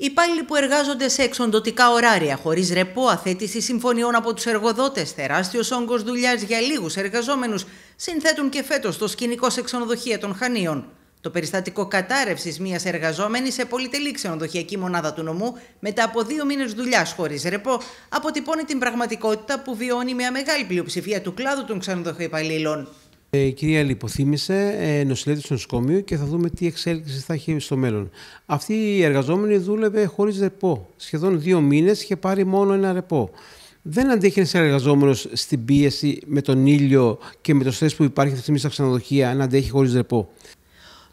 Υπάλληλοι που εργάζονται σε εξοντοτικά ωράρια, χωρίς ρεπό, αθέτηση συμφωνιών από τους εργοδότες, τεράστιος όγκος δουλειάς για λίγους εργαζόμενους, συνθέτουν και φέτος το σκηνικό σε ξενοδοχεία των Χανίων. Το περιστατικό κατάρρευσης μιας εργαζόμενης σε πολυτελή ξενοδοχειακή μονάδα του νομού, μετά από δύο μήνες δουλειάς χωρίς ρεπό, αποτυπώνει την πραγματικότητα που βιώνει μια μεγάλη πλειοψηφία του κλάδου των ξενοδοχοϊπαλλήλων. Ε, η κυρία ε, νοσηλεύτη στο νοσοκομείο και θα δούμε τι εξέλιξη θα έχει στο μέλλον. Αυτή η εργαζόμενη δούλευε χωρίς ρεπό. Σχεδόν δύο μήνες είχε πάρει μόνο ένα ρεπό. Δεν αντέχει ένας εργαζόμενος στην πίεση με τον ήλιο και με το στρες που υπάρχει αυτή τη στιγμή στα ξενοδοχεία να αντέχει χωρίς ρεπό.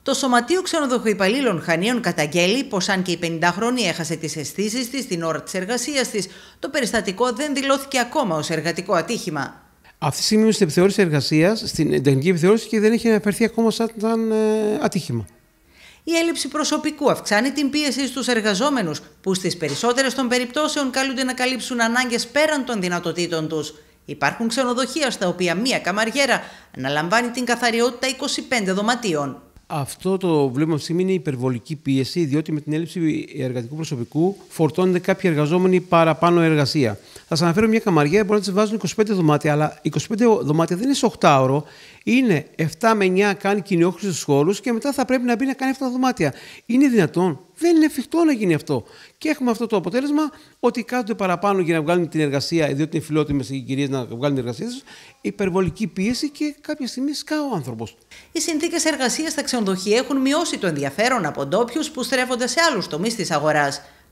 Το Σωματείο Ξενοδοχοϊπαλλήλων Χανίων καταγγέλει πως αν και η 50χρονη έχασε τις αισθήσεις της την ώρα της εργασίας της, το περιστατικό δεν δηλώθηκε ακόμα ως εργατικό ατύχημα. Αυτή τη στιγμή είναι στην επιθεώρηση εργασίας, στην τεχνική επιθεώρηση και δεν έχει αναφερθεί ακόμα σαν ε, ατύχημα. Η έλλειψη προσωπικού αυξάνει την πίεση στους εργαζόμενους, που στις περισσότερες των περιπτώσεων καλούνται να καλύψουν ανάγκες πέραν των δυνατοτήτων τους. Υπάρχουν ξενοδοχεία στα οποία μία καμαριέρα αναλαμβάνει την καθαριότητα 25 δωματίων. Αυτό το βλέπουμε αυτή είναι υπερβολική πίεση, διότι με την έλλειψη εργατικού προσωπικού φορτώνεται κάποιοι εργαζόμενοι παραπάνω εργασία. Θα σας αναφέρω μια καμαριά, μπορεί να τη βάζουν 25 δωμάτια, αλλά 25 δωμάτια δεν είναι 8 ώρο. Είναι 7 με 9 κάνει στους χώρους και μετά θα πρέπει να μπει να κάνει αυτά τα δωμάτια. Είναι δυνατόν δεν είναι εφικτό να γίνει αυτό. Και έχουμε αυτό το αποτέλεσμα ότι κάθονται παραπάνω για να βγάλουν την εργασία, διότι είναι φιλότιμες οι κυρίες να βγάλουν την εργασία τους, υπερβολική πίεση και κάποια στιγμή σκά ο άνθρωπος. Οι συνθήκες εργασίας στα ξενοδοχεία έχουν μειώσει το ενδιαφέρον από ντόπιους που στρέφονται σε άλλους τομείς της αγοράς.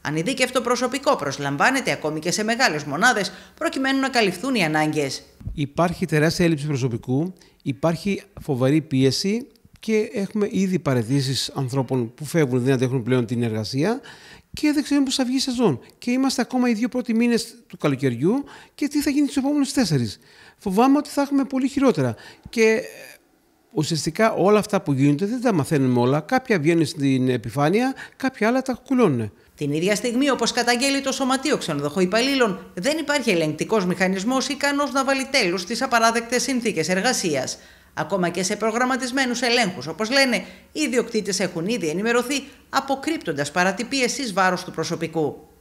Ανειδίκευτο προσωπικό προσλαμβάνεται ακόμη και σε μεγάλες μονάδες, προκειμένου να καλυφθούν οι ανάγκες. Υπάρχει τεράστια έλλειψη προσωπικού, υπάρχει φοβερή πίεση και έχουμε ήδη παρετήσεις ανθρώπων που φεύγουν, δεν αντέχουν πλέον την εργασία και δεν ξέρουμε πώς θα βγει η σεζόν. Και είμαστε ακόμα οι δύο πρώτοι μήνες του καλοκαιριού και τι θα γίνει του επόμενους τέσσερις. Φοβάμαι ότι θα έχουμε πολύ χειρότερα. Και ε, ουσιαστικά όλα αυτά που γίνονται δεν τα μαθαίνουμε όλα. Κάποια βγαίνουν στην επιφάνεια, κάποια άλλα τα κουλώνουν. Την ίδια στιγμή, όπως καταγγέλει το Σωματείο Υπαλλήλων, δεν υπάρχει ελεγκτικός μηχανισμός ικανός να βάλει τέλος στις απαράδεκτες συνθήκες εργασίας. Ακόμα και σε προγραμματισμένους ελέγχους, όπως λένε, οι διοκτήτες έχουν ήδη ενημερωθεί, αποκρύπτοντας παρατυπίες εις βάρος του προσωπικού.